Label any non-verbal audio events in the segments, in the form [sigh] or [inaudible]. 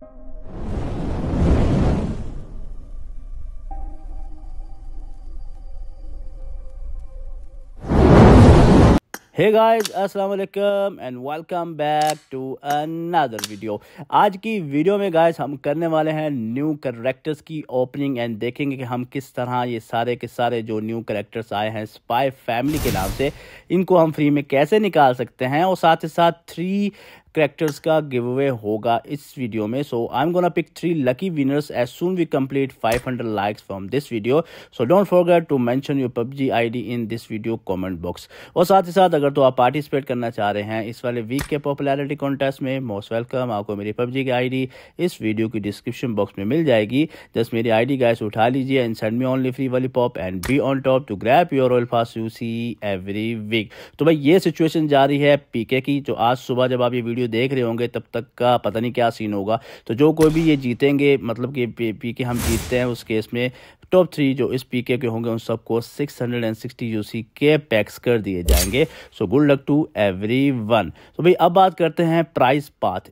हे guys अस्सलाम वालेकुम and welcome back to another video आज की वीडियो में गाइस हम करने वाले हैं न्यू करेक्टर्स की ओपनिंग एंड देखेंगे कि हम किस तरह ये सारे के सारे जो न्यू करेक्टर्स आए हैं स्पाई फैमिली के नाम से इनको हम फ्री में कैसे निकाल सकते हैं और साथ ही साथ थ्री करेक्टर्स का गिव अवे होगा इस वीडियो में so I am gonna pick three lucky winners as soon we complete 500 likes from this video so don't forget to mention your PUBG ID in this video comment box और साथ ही साथ अगर तो आप participate करना चाह रहे हैं इस वाले वीक के पॉपुलरिटी कॉन्टेस्ट में मोस्ट वेलकम आपको मेरी पबजी की आई डी इस वीडियो की डिस्क्रिप्शन बॉक्स में मिल जाएगी जस्ट मेरी आई डी गैस उठा लीजिए and send me only free वाली pop and be on top to grab your oil fast you see every week तो भाई ये सिचुएशन जारी है पीके की जो आज सुबह जब आप ये वीडियो वीडियो देख रहे होंगे तब तक का पता नहीं क्या सीन होगा तो जो कोई भी ये जीतेंगे मतलब कि पी, के हम जीतते हैं उस केस में टॉप थ्री जो इस पीके के होंगे उन सबको 660 यूसी के पैक्स कर दिए जाएंगे so good luck to everyone तो भाई अब बात करते हैं प्राइस पाथ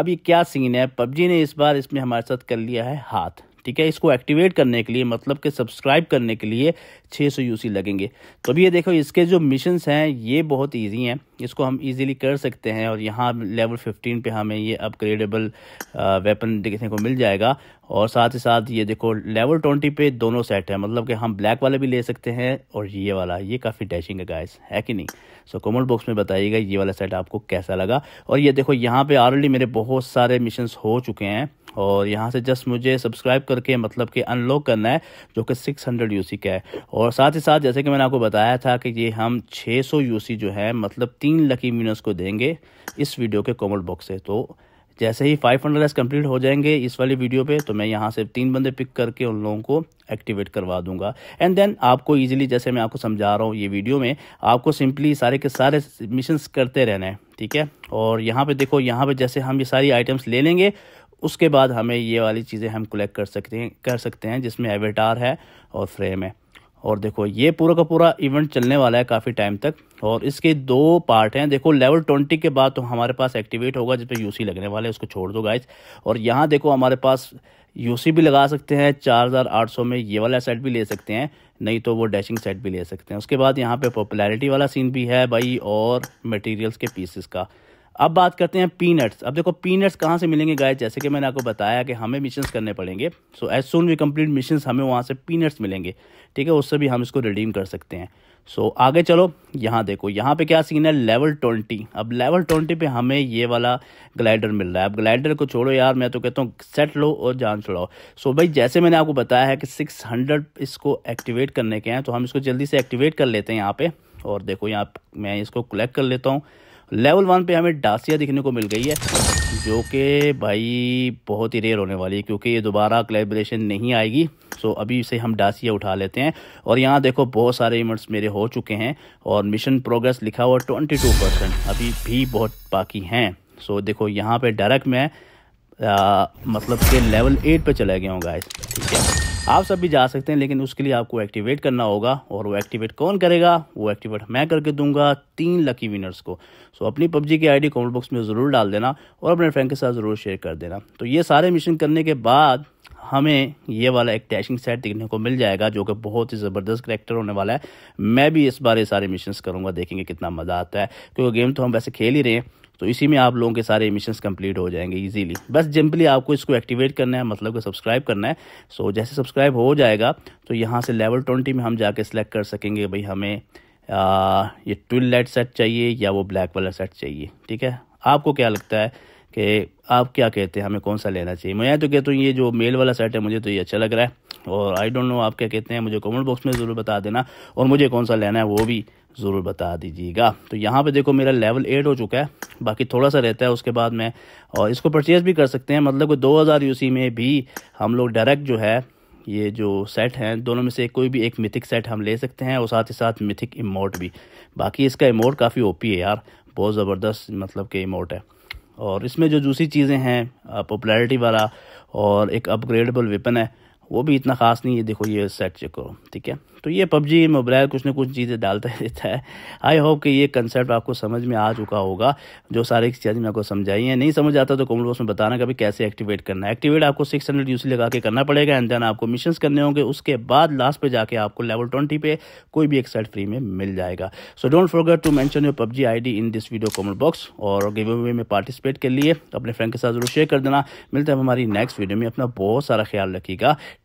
अभी क्या सीन है पबजी ने इस बार इसमें हमारे साथ कर लिया है हाथ ठीक है इसको एक्टिवेट करने के लिए मतलब कि सब्सक्राइब करने के लिए 600 सौ यूसी लगेंगे तो अभी ये देखो इसके जो मिशंस हैं ये बहुत इजी हैं इसको हम इजीली कर सकते हैं और यहाँ लेवल 15 पे हमें ये अपग्रेडेबल वेपन देखने को मिल जाएगा और साथ ही साथ ये देखो लेवल 20 पे दोनों सेट है मतलब कि हम ब्लैक वाले भी ले सकते हैं और ये वाला ये काफ़ी डैशिंग है गाइस है कि नहीं सो कमेंट बॉक्स में बताइएगा ये वाला सेट आपको कैसा लगा और ये देखो यहाँ पे ऑलरेडी मेरे बहुत सारे मिशन हो चुके हैं और यहाँ से जस्ट मुझे सब्सक्राइब कर करके मतलब कि अनलॉक करना है जो कि 600 हंड्रेड यूसी का है और साथ ही साथ जैसे कि मैंने आपको बताया था कि ये हम 600 यूसी जो है मतलब तीन लकी विनर्स को देंगे इस वीडियो के कॉमेंट बॉक्स से तो जैसे ही फाइव हंड्रेड कंप्लीट हो जाएंगे इस वाली वीडियो पे तो मैं यहाँ से तीन बंदे पिक करके उन लोगों को एक्टिवेट करवा दूंगा एंड देन आपको इजीली जैसे मैं आपको समझा रहा हूँ ये वीडियो में आपको सिंपली सारे के सारे मिशंस करते रहना है ठीक है और यहाँ पे देखो यहाँ पे जैसे हम ये सारी आइटम्स ले लेंगे उसके बाद हमें ये वाली चीज़ें हम कलेक्ट कर सकते हैं कर सकते हैं जिसमें एवेटार है और फ्रेम है और देखो ये पूरा का पूरा इवेंट चलने वाला है काफ़ी टाइम तक और इसके दो पार्ट हैं देखो लेवल ट्वेंटी के बाद तो हमारे पास एक्टिवेट होगा पर यूसी लगने वाले उसको छोड़ दो गाइज और यहाँ देखो हमारे पास यूसी भी लगा सकते हैं चार हज़ार आठ सौ में ये वाला सेट भी ले सकते हैं नहीं तो वो डैशिंग सेट भी ले सकते हैं उसके बाद यहाँ पे पॉपुलैरिटी वाला सीन भी है भाई और मटेरियल्स के पीसेस का अब बात करते हैं पीनट्स अब देखो पीनट्स कहाँ से मिलेंगे गाय जैसे कि मैंने आपको बताया कि हमें मिशन करने पड़ेंगे so as soon we complete mission हमें वहाँ से पीनट्स मिलेंगे ठीक है उससे भी हम इसको रिडीम कर सकते हैं सो so, आगे चलो यहाँ देखो यहाँ पे क्या सीन है लेवल ट्वेंटी अब लेवल ट्वेंटी पे हमें ये वाला ग्लाइडर मिल रहा है अब ग्लाइडर को छोड़ो यार मैं तो कहता हूँ सेट लो और जान छुड़ाओ सो so, भाई जैसे मैंने आपको बताया है कि सिक्स हंड्रेड इसको एक्टिवेट करने के हैं तो हम इसको जल्दी से एक्टिवेट कर लेते हैं यहाँ पे और देखो यहाँ मैं इसको कलेक्ट कर लेता हूँ लेवल वन पे हमें डासिया दिखने को मिल गई है जो कि भाई बहुत ही रेयर होने वाली है क्योंकि ये दोबारा कलेबरेशन नहीं आएगी सो अभी से हम डासिया उठा लेते हैं और यहाँ देखो बहुत सारे इवेंट्स मेरे हो चुके हैं और मिशन प्रोग्रेस लिखा हुआ ट्वेंटी टू परसेंट अभी भी बहुत बाकी हैं सो देखो यहाँ पर डायरेक्ट में मतलब के लेवल एट पे चला गया हूँ गाइस ठीक है आप सब भी जा सकते हैं लेकिन उसके लिए आपको एक्टिवेट करना होगा और वो एक्टिवेट कौन करेगा वो एक्टिवेट मैं करके दूंगा तीन लकी विनर्स को सो अपनी पबजी की आईडी कमेंट बॉक्स में ज़रूर डाल देना और अपने फ्रेंड के साथ ज़रूर शेयर कर देना तो ये सारे मिशन करने के बाद हमें ये वाला एक टैचिंग सेट देखने को मिल जाएगा जो कि बहुत ही ज़बरदस्त करेक्टर होने वाला है मैं भी इस बार ये सारे मिशंस करूँगा देखेंगे कितना मज़ा आता है क्योंकि गेम तो हम वैसे खेल ही रहे हैं तो इसी में आप लोगों के सारे मिशंस कंप्लीट हो जाएंगे इजीली बस जिम्पली आपको इसको एक्टिवेट करना है मतलब कि सब्सक्राइब करना है सो जैसे सब्सक्राइब हो जाएगा तो यहाँ से लेवल ट्वेंटी में हम जाके सेलेक्ट कर सकेंगे भाई हमें आ, ये ट्विल लाइट सेट चाहिए या वो ब्लैक वाला सेट चाहिए ठीक है आपको क्या लगता है कि आप क्या कहते हैं हमें कौन सा लेना चाहिए मैं तो कहता हूँ ये जो मेल वाला सेट है मुझे तो ये अच्छा लग रहा है और आई डोंट नो आप क्या कहते हैं मुझे कमेंट बॉक्स में ज़रूर बता देना और मुझे कौन सा लेना है वो भी ज़रूर बता दीजिएगा तो यहाँ पे देखो मेरा लेवल एट हो चुका है बाकी थोड़ा सा रहता है उसके बाद मैं और इसको परचेज़ भी कर सकते हैं मतलब कि हज़ार यूसी में भी हम लोग डायरेक्ट जो है ये जो सेट हैं दोनों में से कोई भी एक मिथिक सेट हम ले सकते हैं और साथ ही साथ मिथिक इमोट भी बाकी इसका इमोट काफ़ी ओपी है यार बहुत ज़बरदस्त मतलब कि इमोट है और इसमें जो जूसी चीज़ें हैं पॉपुलैरिटी वाला और एक अपग्रेडेबल वेपन है वो भी इतना ख़ास नहीं है देखो ये सेट चेक करो ठीक है तो ये पबजी मोबाइल कुछ ना कुछ चीज़ें डालता ही [laughs] रहता है आई होप कि ये कंसेप्ट आपको समझ में आ चुका होगा जो सारी चीज़ें मैंने आपको समझाई हैं नहीं समझ आता तो कमेंट बॉक्स में बताना कभी कैसे एक्टिवेट करना है एक्टिवेट आपको सिक्स हंड्रेड यूसी लगा के करना पड़ेगा एंड देन आपको मिशन करने होंगे उसके बाद लास्ट पर जाके आपको लेवल ट्वेंटी पे कोई भी एक सेट फ्री में मिल जाएगा so don't forget to mention your PUBG I in this video comment box और गिव अवे में पार्टिसिपेट के लिए अपने फ्रेंड के साथ जरूर शेयर कर देना मिलता हैं हमारी नेक्स्ट वीडियो में अपना बहुत सारा ख्याल रखिएगा